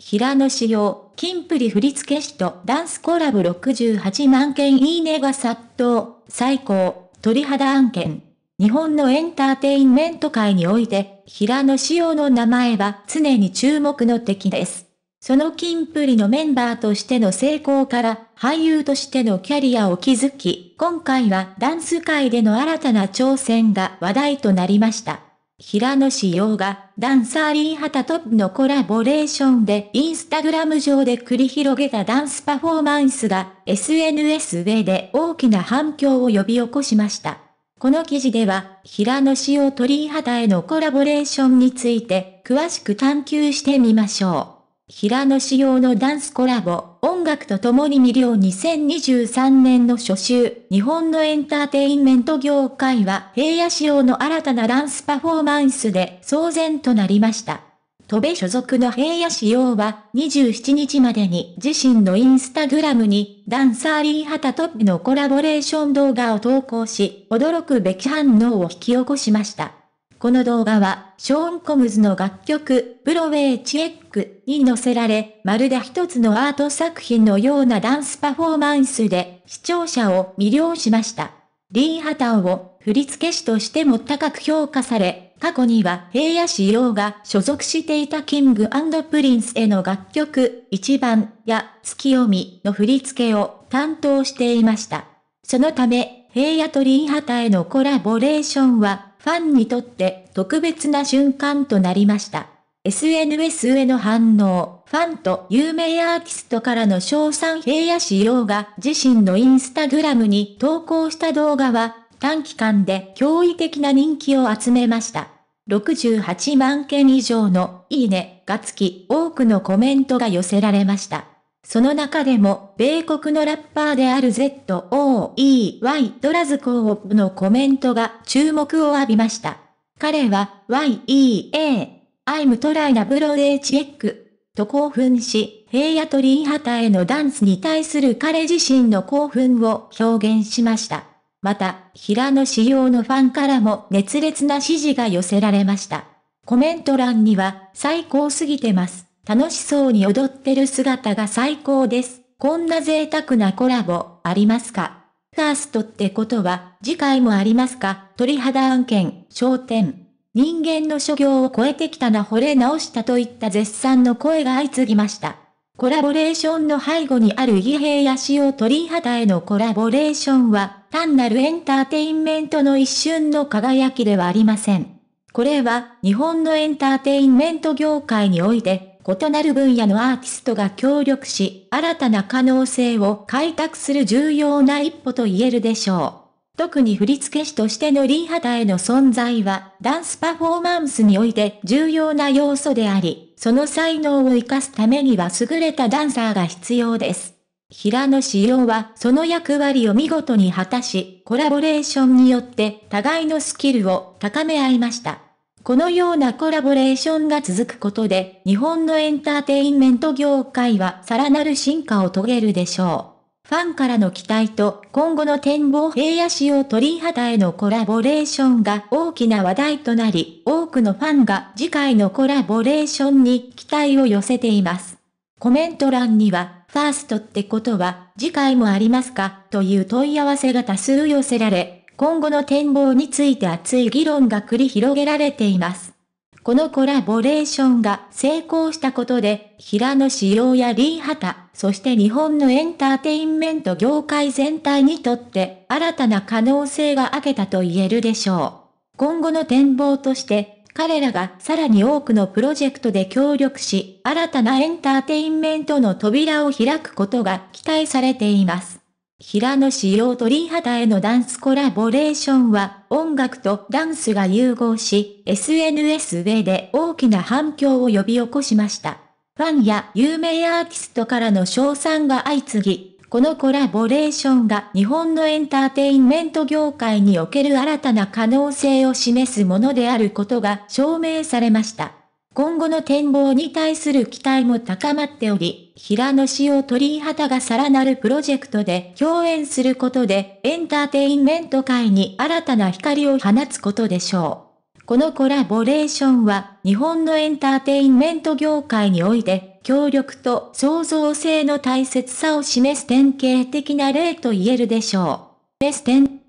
平野紫耀、金プリ振付師とダンスコラボ68万件いいねが殺到、最高、鳥肌案件。日本のエンターテインメント界において、平野紫耀の名前は常に注目の敵です。その金プリのメンバーとしての成功から、俳優としてのキャリアを築き、今回はダンス界での新たな挑戦が話題となりました。平野紫耀がダンサーリータトップのコラボレーションでインスタグラム上で繰り広げたダンスパフォーマンスが SNS 上で大きな反響を呼び起こしました。この記事では、平野紫耀とリータへのコラボレーションについて詳しく探求してみましょう。平野紫耀のダンスコラボ、音楽と共に魅了2023年の初週、日本のエンターテインメント業界は平野仕様の新たなダンスパフォーマンスで騒然となりました。戸部所属の平野仕様は27日までに自身のインスタグラムにダンサーリーハタトップのコラボレーション動画を投稿し、驚くべき反応を引き起こしました。この動画は、ショーン・コムズの楽曲、ブロウェイ・チェックに載せられ、まるで一つのアート作品のようなダンスパフォーマンスで、視聴者を魅了しました。リー・ハタオを、振付師としても高く評価され、過去には平野市陽が所属していたキングプリンスへの楽曲、一番や月読みの振り付けを担当していました。そのため、平野とリーハタへのコラボレーションはファンにとって特別な瞬間となりました。SNS への反応、ファンと有名アーティストからの賞賛平野仕様が自身のインスタグラムに投稿した動画は、短期間で驚異的な人気を集めました。68万件以上のいいねがつき多くのコメントが寄せられました。その中でも、米国のラッパーである ZOEY ドラズコーのコメントが注目を浴びました。彼は、YEA、I'm try n a b ロ o a チ h ック。と興奮し、平野とリンハタへのダンスに対する彼自身の興奮を表現しました。また、平野仕様のファンからも熱烈な支持が寄せられました。コメント欄には、最高すぎてます。楽しそうに踊ってる姿が最高です。こんな贅沢なコラボ、ありますかファーストってことは、次回もありますか鳥肌案件、焦点。人間の所業を超えてきたな惚れ直したといった絶賛の声が相次ぎました。コラボレーションの背後にある異兵や潮を鳥肌へのコラボレーションは、単なるエンターテインメントの一瞬の輝きではありません。これは、日本のエンターテインメント業界において、異なる分野のアーティストが協力し、新たな可能性を開拓する重要な一歩と言えるでしょう。特に振付師としてのリーハタへの存在は、ダンスパフォーマンスにおいて重要な要素であり、その才能を活かすためには優れたダンサーが必要です。平野紫耀はその役割を見事に果たし、コラボレーションによって互いのスキルを高め合いました。このようなコラボレーションが続くことで、日本のエンターテインメント業界はさらなる進化を遂げるでしょう。ファンからの期待と今後の展望平野市を取り肌へのコラボレーションが大きな話題となり、多くのファンが次回のコラボレーションに期待を寄せています。コメント欄には、ファーストってことは次回もありますかという問い合わせが多数寄せられ、今後の展望について熱い議論が繰り広げられています。このコラボレーションが成功したことで、平野紫耀やリー・ハタ、そして日本のエンターテインメント業界全体にとって新たな可能性が開けたと言えるでしょう。今後の展望として、彼らがさらに多くのプロジェクトで協力し、新たなエンターテインメントの扉を開くことが期待されています。平野紫耀鳥肌へのダンスコラボレーションは、音楽とダンスが融合し、SNS 上で大きな反響を呼び起こしました。ファンや有名アーティストからの賞賛が相次ぎ、このコラボレーションが日本のエンターテインメント業界における新たな可能性を示すものであることが証明されました。今後の展望に対する期待も高まっており、平野紫耀鳥肌がさらなるプロジェクトで共演することで、エンターテインメント界に新たな光を放つことでしょう。このコラボレーションは日本のエンターテインメント業界において協力と創造性の大切さを示す典型的な例と言えるでしょう。